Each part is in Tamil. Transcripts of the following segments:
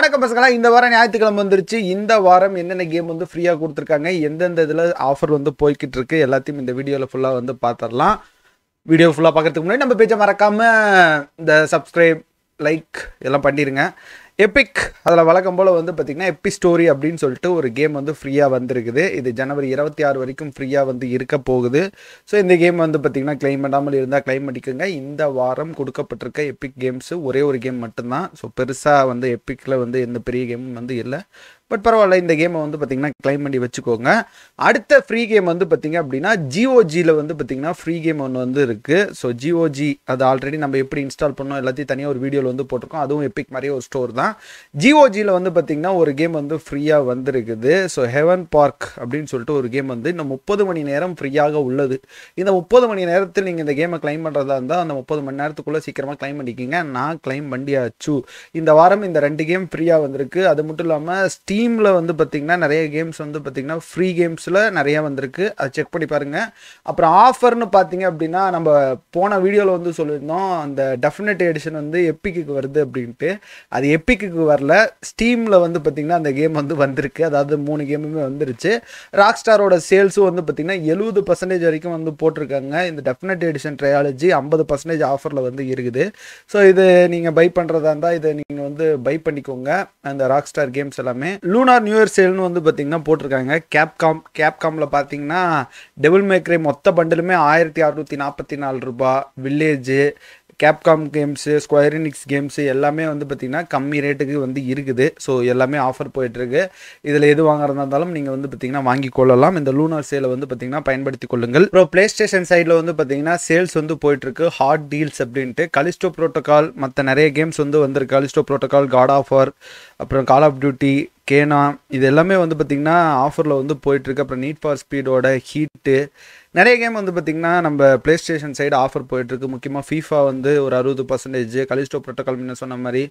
வணக்கம் பசங்களா இந்த வாரம் ஞாயிற்றுக்கிழமை வந்துருச்சு இந்த வாரம் என்னென்ன கேம் வந்து ஃப்ரீயாக கொடுத்துருக்காங்க எந்தெந்த இதில் ஆஃபர் வந்து போய்கிட்டு இருக்கு எல்லாத்தையும் இந்த வீடியோவில் ஃபுல்லாக வந்து பார்த்துடலாம் வீடியோ ஃபுல்லாக பார்க்கறதுக்கு முன்னாடி நம்ம பேச்சை மறக்காமல் இந்த சப்ஸ்கிரைப் லைக் எல்லாம் பண்ணிடுங்க எபிக் அதில் வழக்கம் போல் வந்து பார்த்திங்கன்னா எப்பி ஸ்டோரி அப்படின்னு சொல்லிட்டு ஒரு கேம் வந்து ஃப்ரீயாக வந்திருக்குது இது ஜனவரி இருபத்தி ஆறு வரைக்கும் ஃப்ரீயாக வந்து இருக்க போகுது ஸோ இந்த கேம் வந்து பார்த்திங்கன்னா கிளைம் பண்ணாமல் இருந்தால் கிளைம் பண்ணிக்கோங்க இந்த வாரம் கொடுக்கப்பட்டிருக்க எப்பிக் கேம்ஸு ஒரே ஒரு கேம் மட்டும்தான் ஸோ பெருசாக வந்து எப்பிக்கில் வந்து எந்த பெரிய கேமும் வந்து இல்லை பட் பரவாயில்ல இந்த கேமை வந்து பார்த்தீங்கன்னா கிளைம் பண்ணி வச்சுக்கோங்க அடுத்த ஃப்ரீ கேம் வந்து பார்த்தீங்க அப்படின்னா ஜிஓஜியில் வந்து பார்த்தீங்கன்னா ஃப்ரீ கேம் ஒன்று வந்து இருக்குது ஸோ ஜிஓஜி அது ஆல்ரெடி நம்ம எப்படி இன்ஸ்டால் பண்ணோம் எல்லாத்தையும் தனியாக ஒரு வீடியோவில் வந்து போட்டிருக்கோம் அதுவும் எப்பிக் மாதிரியே ஒரு ஸ்டோர் தான் ஜிஓஜியில் வந்து பார்த்தீங்கன்னா ஒரு கேம் வந்து ஃப்ரீயாக வந்துருக்குது ஸோ ஹெவன் பார்க் அப்படின்னு சொல்லிட்டு ஒரு கேம் வந்து இந்த முப்பது மணி நேரம் ஃப்ரீயாக உள்ளது இந்த முப்பது மணி நேரத்தில் நீங்கள் இந்த கேமை கிளைம் பண்ணுறதா இருந்தால் அந்த முப்பது மணி நேரத்துக்குள்ளே சீக்கிரமாக கிளைம் பண்ணிக்கிங்க நான் கிளைம் பண்ணியாச்சு இந்த வாரம் இந்த ரெண்டு கேம் ஃப்ரீயாக வந்திருக்கு அது மட்டும் இல்லாமல் ஸ்டீம் ஸ்டீமில் வந்து பார்த்திங்கன்னா நிறைய கேம்ஸ் வந்து பார்த்திங்கன்னா ஃப்ரீ கேம்ஸில் நிறையா வந்திருக்கு அதை செக் பண்ணி பாருங்கள் அப்புறம் ஆஃபர்னு பார்த்தீங்க அப்படின்னா நம்ம போன வீடியோவில் வந்து சொல்லியிருந்தோம் அந்த டெஃபினட் எடிஷன் வந்து எப்பிக்கு வருது அப்படின்ட்டு அது எப்பிக்கு வரல ஸ்டீமில் வந்து பார்த்திங்கன்னா அந்த கேம் வந்து வந்திருக்கு அதாவது மூணு கேமுமே வந்துருச்சு ராக் ஸ்டாரோட சேல்ஸும் வந்து பார்த்திங்கன்னா எழுபது பர்சன்டேஜ் வரைக்கும் வந்து போட்டிருக்காங்க இந்த டெஃபினட் எடிஷன் ட்ரையாலஜி ஐம்பது பர்சன்டேஜ் ஆஃபரில் வந்து இருக்குது ஸோ இது நீங்கள் பை பண்ணுறதா இருந்தால் இதை நீங்கள் வந்து பை பண்ணிக்கோங்க அந்த ராக் ஸ்டார் கேம்ஸ் எல்லாமே லூனார் நியூ இயர் சேல்னு வந்து பார்த்திங்கன்னா போட்டிருக்காங்க கேப்காம் கேப்காமில் பார்த்தீங்கன்னா டெபிள் மேக்ரே மொத்த பண்டிலுமே ஆயிரத்தி அறுநூத்தி நாற்பத்தி நாலு ரூபா village Capcom games Square Enix games எல்லாமே வந்து பார்த்திங்கன்னா கம்மி ரேட்டுக்கு வந்து இருக்குது ஸோ எல்லாமே ஆஃபர் போயிட்டுருக்கு இதில் எது வாங்குறதா இருந்தாலும் நீங்கள் வந்து பார்த்திங்கன்னா வாங்கி கொள்ளலாம் இந்த லூனார் சேலை வந்து பார்த்திங்கன்னா பயன்படுத்தி கொள்ளுங்கள் அப்புறம் ப்ளே ஸ்டேஷன் சைடில் வந்து பார்த்திங்கன்னா சேல்ஸ் வந்து போயிட்டுருக்கு ஹாட் டீல்ஸ் அப்படின்ட்டு கலிஸ்டோ ப்ரோட்டோக்கால் மற்ற நிறைய கேம்ஸ் வந்து வந்திருக்கு கலிஸ்டோ ப்ரோட்டோக்கால் காட் ஆஃபர் அப்புறம் கால் ஆஃப் டியூட்டி கேனா இது எல்லாமே வந்து பார்த்திங்கன்னா ஆஃபரில் வந்து போயிட்டுருக்கு அப்புறம் நீட் ஃபார் ஸ்பீடோட ஹீட்டு நிறைய கேம் வந்து பார்த்திங்கன்னா நம்ம ப்ளே ஸ்டேஷன் சைடு ஆஃபர் போயிட்டுருக்கு முக்கியமாக ஃபீஃபா வந்து ஒரு அறுபது பர்சன்டேஜ் கலிஸ்டோ ப்ரோட்டோக்கால் சொன்ன மாதிரி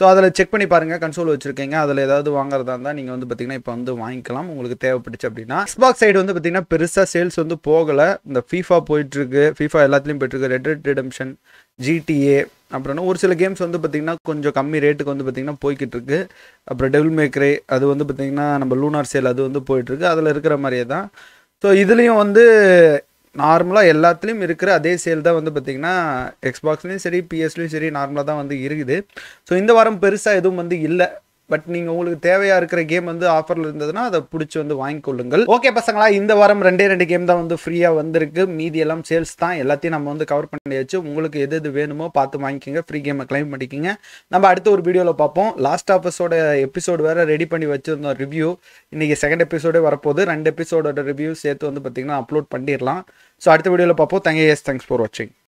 ஸோ அதில் செக் பண்ணி பாருங்கள் கன்சோல் வச்சுருக்கீங்க அதில் ஏதாவது வாங்குறதா இருந்தால் நீங்கள் வந்து பார்த்திங்கன்னா இப்போ வந்து வாங்கிக்கலாம் உங்களுக்கு தேவைப்பட்டுச்சு அப்படின்னா எக்ஸ்பாக்ஸ் சைடு வந்து பார்த்திங்கன்னா பெருசாக சேல்ஸ் வந்து போகலை இந்த ஃபீஃபா போயிட்டுருக்கு ஃபீஃபா எல்லாத்துலேயும் போயிட்டுருக்கு ரெட் ரெட் ரிடம்ஷன் ஜிடிஏ அப்புறம் ஒரு சில கேம்ஸ் வந்து பார்த்திங்கன்னா கொஞ்சம் கம்மி ரேட்டுக்கு வந்து பார்த்திங்கன்னா போய்கிட்டு இருக்கு அப்புறம் டெவில் மேக்கரே அது வந்து பார்த்திங்கன்னா நம்ம லூனார் சேல் அது வந்து போயிட்டுருக்கு அதில் இருக்கிற மாதிரியே தான் ஸோ இதுலேயும் வந்து நார்மலாக எல்லாத்துலேயும் இருக்கிற அதே சேல் தான் வந்து பார்த்திங்கன்னா எக்ஸ்பாக்ஸ்லேயும் சரி பிஎஸ்லேயும் சரி நார்மலாக தான் வந்து இருக்குது ஸோ இந்த வாரம் பெருசாக எதுவும் வந்து இல்லை பட் நீங்கள் உங்களுக்கு தேவையாக இருக்கிற கேம் வந்து ஆஃபரில் இருந்ததுன்னா அதை பிடிச்சி வந்து வாங்கிக்கொள்ளுங்கள் ஓகே பசங்களா இந்த வாரம் ரெண்டே ரெண்டு கேம் தான் வந்து ஃப்ரீயாக வந்திருக்கு மீதி எல்லாம் சேல்ஸ் தான் எல்லாத்தையும் நம்ம வந்து கவர் பண்ணியாச்சு உங்களுக்கு எது எது வேணுமோ பார்த்து வாங்கிக்கோங்க ஃப்ரீ கேமை கிளைம் பண்ணிக்கோங்க நம்ம அடுத்த ஒரு வீடியோவில் பார்ப்போம் லாஸ்ட் ஆஃபர்ஸோட எபிசோடு வேறு ரெடி பண்ணி வச்சுருந்தோம் ரிவ்யூ இன்றைக்கி செகண்ட் எபிசோடே வரப்போகுது ரெண்டு எபிசோடோட ரிவ்யூ சேர்த்து வந்து பார்த்தீங்கன்னா அப்லோட் பண்ணிடலாம் ஸோ அடுத்த வீடியோவில் பார்ப்போம் தேங்க்யூ எஸ் தேங்க்ஸ் ஃபார் வாட்சிங்